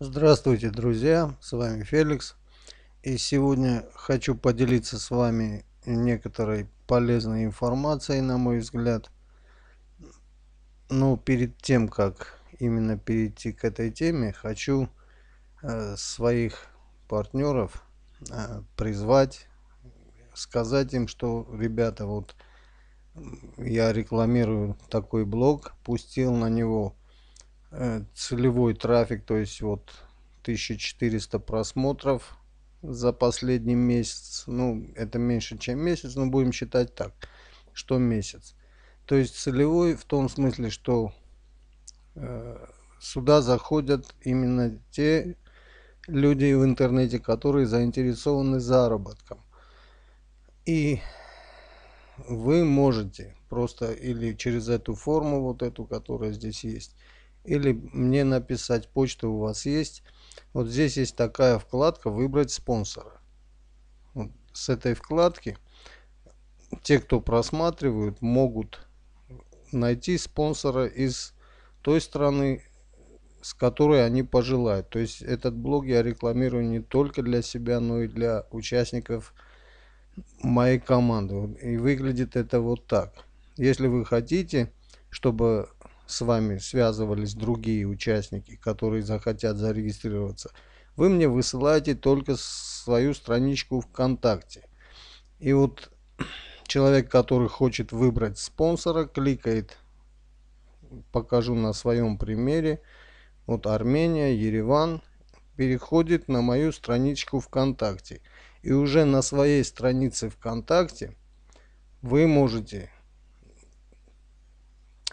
Здравствуйте, друзья! С вами Феликс. И сегодня хочу поделиться с вами некоторой полезной информацией, на мой взгляд. Но ну, перед тем, как именно перейти к этой теме, хочу э, своих партнеров э, призвать, сказать им, что, ребята, вот я рекламирую такой блог, пустил на него Э, целевой трафик, то есть вот 1400 просмотров за последний месяц. Ну, это меньше, чем месяц, но будем считать так, что месяц. То есть целевой в том смысле, что э, сюда заходят именно те люди в интернете, которые заинтересованы заработком. И вы можете просто или через эту форму, вот эту, которая здесь есть, или мне написать почту у вас есть. Вот здесь есть такая вкладка «Выбрать спонсора». Вот с этой вкладки те, кто просматривают, могут найти спонсора из той страны, с которой они пожелают. То есть этот блог я рекламирую не только для себя, но и для участников моей команды. И выглядит это вот так. Если вы хотите, чтобы с вами связывались другие участники, которые захотят зарегистрироваться, вы мне высылаете только свою страничку ВКонтакте. И вот человек, который хочет выбрать спонсора, кликает, покажу на своем примере, вот Армения, Ереван, переходит на мою страничку ВКонтакте. И уже на своей странице ВКонтакте вы можете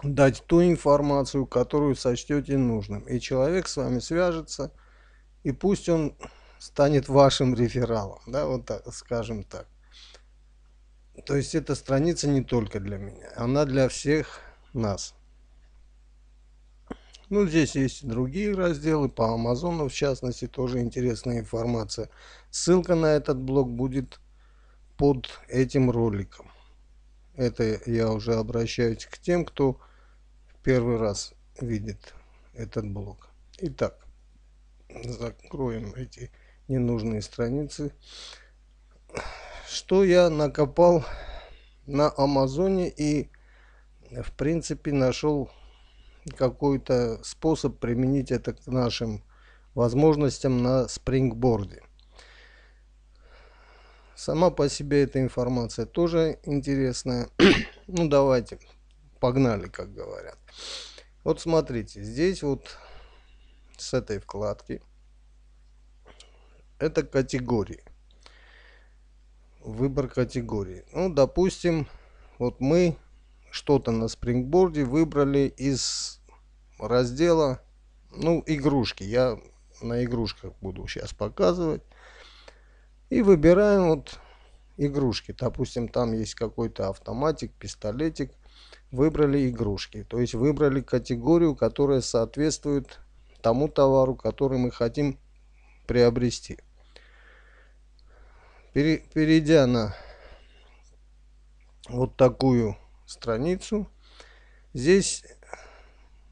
дать ту информацию, которую сочтете нужным. И человек с вами свяжется, и пусть он станет вашим рефералом, да, вот так, скажем так. То есть эта страница не только для меня, она для всех нас. Ну, здесь есть и другие разделы, по Амазону в частности, тоже интересная информация. Ссылка на этот блог будет под этим роликом. Это я уже обращаюсь к тем, кто первый раз видит этот блок. Итак, закроем эти ненужные страницы. Что я накопал на Амазоне и в принципе нашел какой-то способ применить это к нашим возможностям на спрингборде. Сама по себе эта информация тоже интересная. ну давайте, погнали, как говорят. Вот смотрите, здесь вот с этой вкладки это категории. Выбор категории. Ну, допустим, вот мы что-то на спрингборде выбрали из раздела, ну, игрушки. Я на игрушках буду сейчас показывать. И выбираем вот игрушки. Допустим, там есть какой-то автоматик, пистолетик. Выбрали игрушки. То есть выбрали категорию, которая соответствует тому товару, который мы хотим приобрести. Перейдя на вот такую страницу, здесь,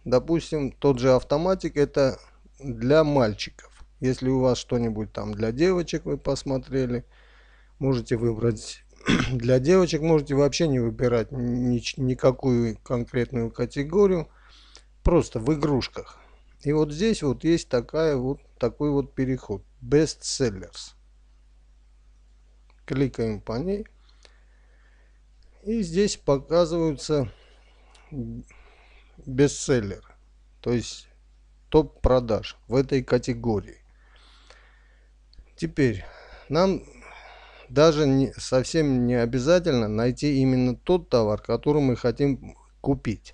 допустим, тот же автоматик, это для мальчиков. Если у вас что-нибудь там для девочек вы посмотрели, можете выбрать. для девочек можете вообще не выбирать ни, никакую конкретную категорию, просто в игрушках. И вот здесь вот есть такая вот, такой вот переход. Bestsellers. Кликаем по ней. И здесь показываются бестселлеры, то есть топ продаж в этой категории. Теперь нам даже не, совсем не обязательно найти именно тот товар, который мы хотим купить.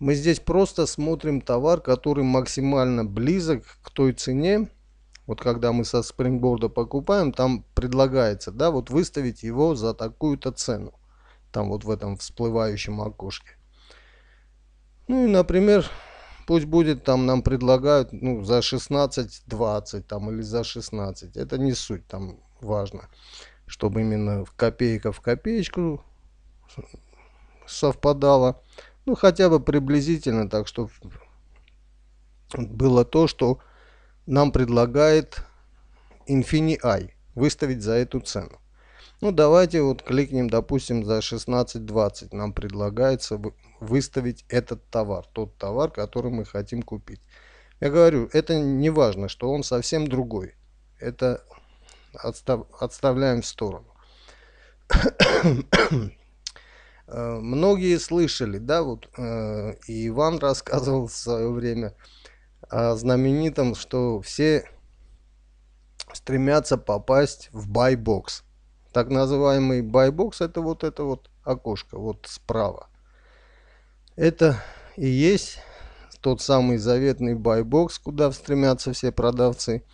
Мы здесь просто смотрим товар, который максимально близок к той цене. Вот когда мы со спрингборда покупаем, там предлагается, да, вот выставить его за такую-то цену. Там вот в этом всплывающем окошке. Ну и, например, Пусть будет там, нам предлагают ну, за 16-20 там или за 16. Это не суть, там важно, чтобы именно в копейка в копеечку совпадало. Ну, хотя бы приблизительно, так что было то, что нам предлагает InfiniEye выставить за эту цену. Ну, давайте вот кликнем, допустим, за 16.20 нам предлагается выставить этот товар, тот товар, который мы хотим купить. Я говорю, это не важно, что он совсем другой. Это отстав, отставляем в сторону. Э, многие слышали, да, вот э, Иван рассказывал в свое время о знаменитом, что все стремятся попасть в байбокс. Так называемый байбокс это вот это вот окошко, вот справа. Это и есть тот самый заветный байбокс, куда стремятся все продавцы.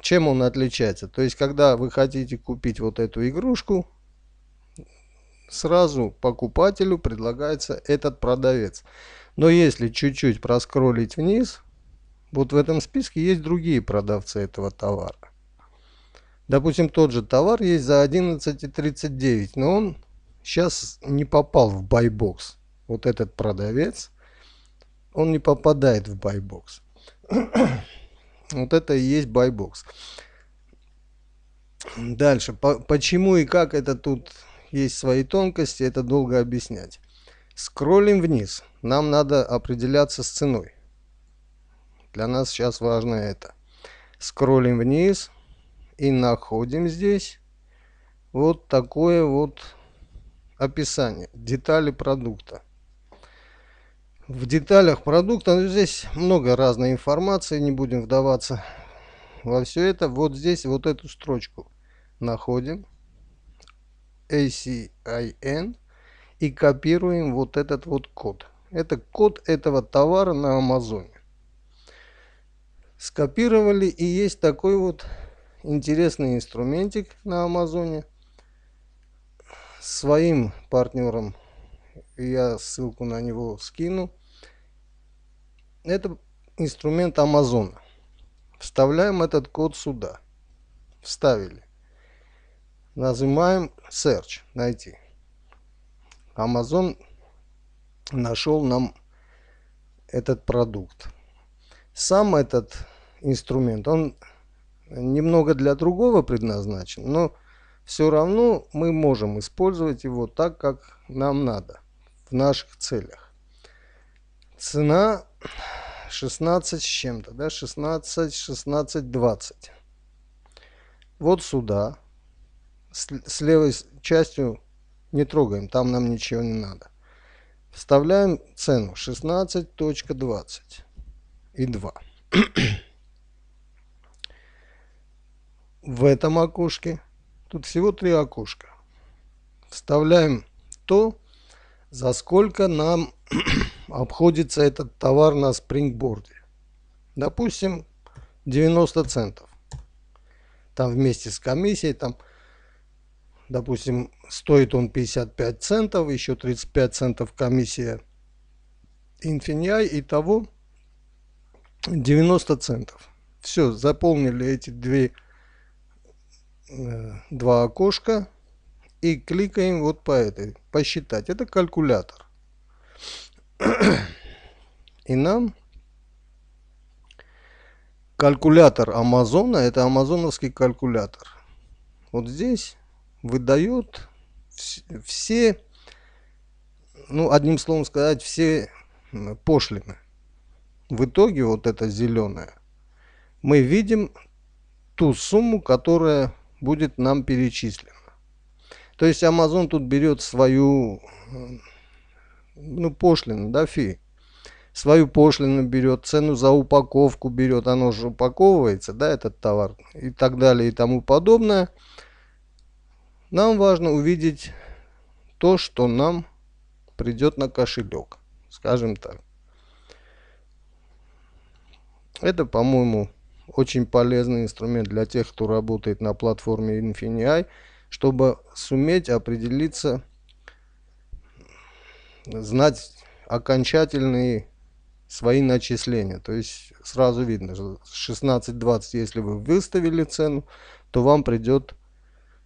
Чем он отличается? То есть, когда вы хотите купить вот эту игрушку, сразу покупателю предлагается этот продавец. Но если чуть-чуть проскролить вниз, вот в этом списке есть другие продавцы этого товара. Допустим, тот же товар есть за 11,39, но он сейчас не попал в байбокс. Вот этот продавец, он не попадает в байбокс. вот это и есть байбокс. Дальше. По почему и как это тут есть свои тонкости, это долго объяснять. Скроллим вниз. Нам надо определяться с ценой. Для нас сейчас важно это. Скроллим вниз и находим здесь вот такое вот описание, детали продукта. В деталях продукта ну, здесь много разной информации, не будем вдаваться во все это. Вот здесь вот эту строчку находим, ACIN, и копируем вот этот вот код. Это код этого товара на Амазоне скопировали и есть такой вот интересный инструментик на Амазоне. Своим партнерам я ссылку на него скину. Это инструмент Амазона. Вставляем этот код сюда. Вставили. Нажимаем Search. Найти. Amazon нашел нам этот продукт. Сам этот инструмент, он немного для другого предназначен, но все равно мы можем использовать его так, как нам надо, в наших целях. Цена 16 с чем-то, да, 16, 16, 20. Вот сюда, с, с левой частью не трогаем, там нам ничего не надо. Вставляем цену 16.20 и 2 в этом окошке. Тут всего три окошка. Вставляем то, за сколько нам обходится этот товар на спрингборде. Допустим, 90 центов. Там вместе с комиссией, там, допустим, стоит он 55 центов, еще 35 центов комиссия Infinii, и того 90 центов. Все, заполнили эти две Э, два окошка и кликаем вот по этой, посчитать. Это калькулятор. И нам калькулятор Амазона, это амазоновский калькулятор. Вот здесь выдает все, ну одним словом сказать, все пошлины. В итоге вот это зеленое мы видим ту сумму, которая будет нам перечислено. То есть Amazon тут берет свою ну, пошлину, да, фи. Свою пошлину берет, цену за упаковку берет, оно же упаковывается, да, этот товар и так далее и тому подобное. Нам важно увидеть то, что нам придет на кошелек, скажем так. Это, по-моему, очень полезный инструмент для тех, кто работает на платформе InfiniEye, чтобы суметь определиться, знать окончательные свои начисления. То есть сразу видно, что 16-20, если вы выставили цену, то вам придет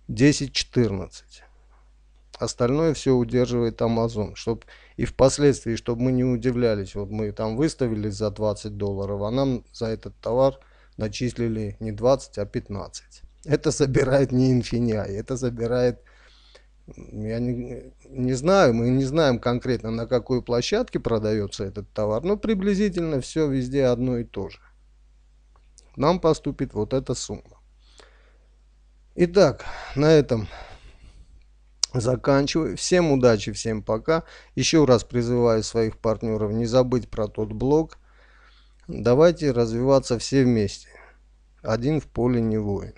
10-14. Остальное все удерживает Amazon, чтобы и впоследствии, чтобы мы не удивлялись, вот мы там выставили за 20 долларов, а нам за этот товар – начислили не 20, а 15. Это забирает не инфиняй, это забирает я не, не знаю, мы не знаем конкретно на какой площадке продается этот товар, но приблизительно все везде одно и то же. Нам поступит вот эта сумма. Итак, на этом заканчиваю. Всем удачи, всем пока. Еще раз призываю своих партнеров не забыть про тот блог – Давайте развиваться все вместе. Один в поле не воин.